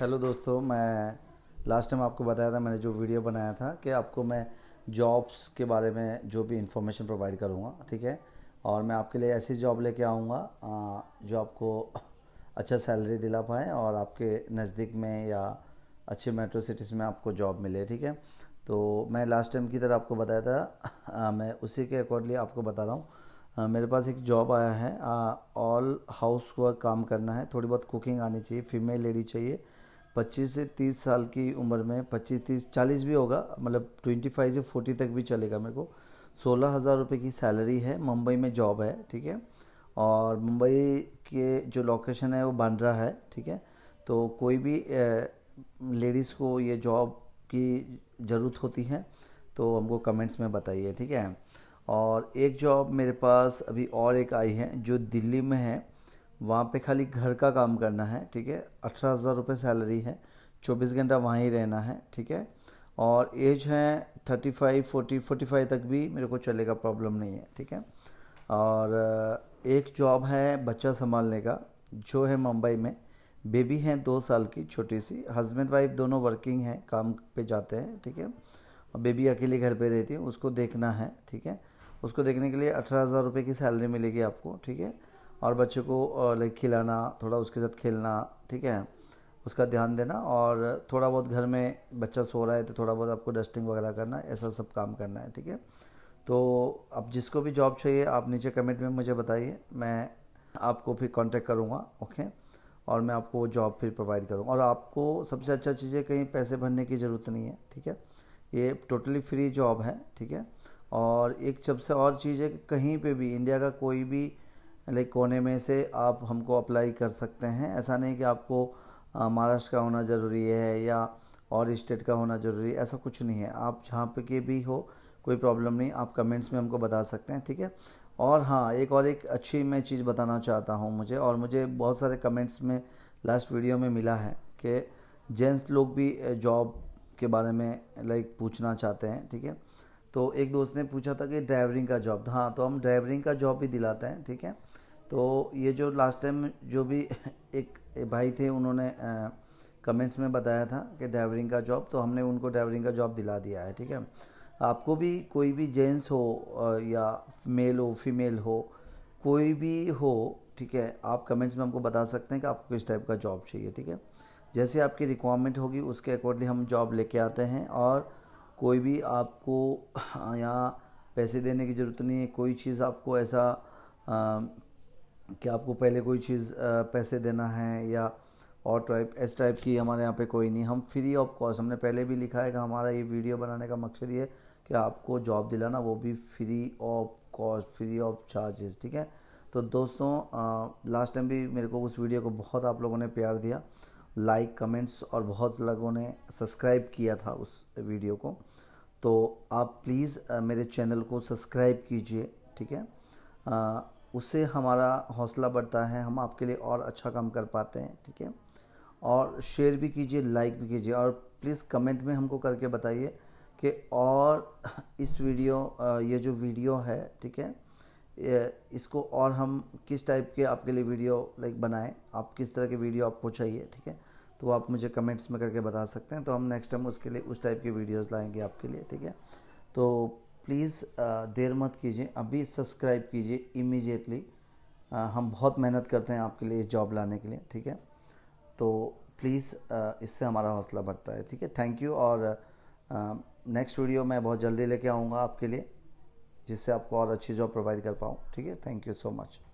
hello दोस्तों मैं last time आपको बताया था मैंने जो वीडियो बनाया था कि आपको मैं जॉब्स के बारे में जो भी इंफॉर्मेशन प्रोवाइड करूँगा ठीक है और मैं आपके लिए ऐसी जॉब लेके आऊँगा जो आपको अच्छा सैलरी दिला पाए और आपके नज़दीक में या अच्छे मेट्रो सिटीज़ में आपको जॉब मिले ठीक है तो मैं लास्ट टाइम की तरह आपको बताया था मैं उसी के अकॉर्डली आपको बता रहा हूँ मेरे पास एक जॉब आया है ऑल हाउस वर्क काम करना है थोड़ी बहुत कुकिंग आनी चाहिए फीमेल लेडी चाहिए 25 से 30 साल की उम्र में 25 30 40 भी होगा मतलब 25 से 40 तक भी चलेगा मेरे को सोलह हज़ार रुपये की सैलरी है मुंबई में जॉब है ठीक है और मुंबई के जो लोकेशन है वो बांद्रा है ठीक है तो कोई भी लेडीज़ को ये जॉब की ज़रूरत होती है तो हमको कमेंट्स में बताइए ठीक है और एक जॉब मेरे पास अभी और एक आई है जो दिल्ली में है वहाँ पे खाली घर का काम करना है ठीक है अठारह हज़ार रुपये सैलरी है चौबीस घंटा वहाँ ही रहना है ठीक है और एज है thirty five forty forty five तक भी मेरे को चलेगा प्रॉब्लम नहीं है ठीक है और एक जॉब है बच्चा संभालने का जो है मुंबई में बेबी है दो साल की छोटी सी हस्बैंड वाइफ दोनों वर्किंग हैं काम पे जाते हैं ठीक है और बेबी अकेले घर पे रहती है उसको देखना है ठीक है उसको देखने के लिए अठारह हज़ार रुपये की सैलरी मिलेगी आपको ठीक है और बच्चे को लाइक खिलाना थोड़ा उसके साथ खेलना ठीक है उसका ध्यान देना और थोड़ा बहुत घर में बच्चा सो रहा है तो थोड़ा बहुत आपको डस्टिंग वगैरह करना ऐसा सब काम करना है ठीक है तो अब जिसको भी जॉब चाहिए आप नीचे कमेंट में मुझे बताइए मैं आपको फिर कांटेक्ट करूँगा ओके और मैं आपको वो जॉब फिर प्रोवाइड करूँगा और आपको सबसे अच्छा चीज़ है कहीं पैसे भरने की ज़रूरत नहीं है ठीक है ये टोटली फ्री जॉब है ठीक है और एक सबसे और चीज़ है कि कहीं पे भी इंडिया का कोई भी लाइक कोने में से आप हमको अप्लाई कर सकते हैं ऐसा नहीं कि आपको महाराष्ट्र का होना ज़रूरी है या और स्टेट का होना ज़रूरी है ऐसा कुछ नहीं है आप जहाँ पे के भी हो कोई प्रॉब्लम नहीं आप कमेंट्स में हमको बता सकते हैं ठीक है और हाँ एक और एक अच्छी मैं चीज़ बताना चाहता हूँ मुझे और मुझे बहुत सारे कमेंट्स में लास्ट वीडियो में मिला है कि जेंट्स लोग भी जॉब के बारे में लाइक पूछना चाहते हैं ठीक है तो एक दोस्त ने पूछा था कि ड्राइवरिंग का जॉब हाँ तो हम ड्राइवरिंग का जॉब भी दिलाते हैं ठीक है तो ये जो लास्ट टाइम जो भी एक भाई थे उन्होंने कमेंट्स में बताया था कि ड्राइवरिंग का जॉब तो हमने उनको ड्राइवरिंग का जॉब दिला दिया है ठीक है आपको भी कोई भी जेंट्स हो या मेल हो फीमेल हो कोई भी हो ठीक है आप कमेंट्स में हमको बता सकते हैं कि आपको किस टाइप का जॉब चाहिए ठीक है जैसे आपकी रिक्वायरमेंट होगी उसके अकॉर्डिंग हम जॉब लेके आते हैं और कोई भी आपको हाँ, यहाँ पैसे देने की ज़रूरत नहीं है कोई चीज़ आपको ऐसा कि आपको पहले कोई चीज़ पैसे देना है या और टाइप इस टाइप की हमारे यहाँ पे कोई नहीं हम फ्री ऑफ कॉस्ट हमने पहले भी लिखा है कि हमारा ये वीडियो बनाने का मकसद ये कि आपको जॉब दिलाना वो भी free of cost free of charges ठीक है तो दोस्तों लास्ट टाइम भी मेरे को उस वीडियो को बहुत आप लोगों ने प्यार दिया लाइक कमेंट्स और बहुत लोगों ने सब्सक्राइब किया था उस वीडियो को तो आप प्लीज़ मेरे चैनल को सब्सक्राइब कीजिए ठीक है उससे हमारा हौसला बढ़ता है हम आपके लिए और अच्छा काम कर पाते हैं ठीक है और शेयर भी कीजिए लाइक भी कीजिए और प्लीज़ कमेंट में हमको करके बताइए कि और इस वीडियो ये जो वीडियो है ठीक है इसको और हम किस टाइप के आपके लिए वीडियो लाइक बनाएं आप किस तरह के वीडियो आपको चाहिए ठीक है तो आप मुझे कमेंट्स में करके बता सकते हैं तो हम नेक्स्ट टाइम उसके लिए उस टाइप के वीडियोस लाएंगे आपके लिए ठीक है तो प्लीज़ uh, देर मत कीजिए अभी सब्सक्राइब कीजिए इमीजिएटली uh, हम बहुत मेहनत करते हैं आपके लिए इस जॉब लाने के लिए ठीक है तो प्लीज़ uh, इससे हमारा हौसला बढ़ता है ठीक है थैंक यू और नेक्स्ट वीडियो मैं बहुत जल्दी लेके आऊँगा आपके लिए जिससे आपको और अच्छी जॉब प्रोवाइड कर पाऊँ ठीक है थैंक यू सो मच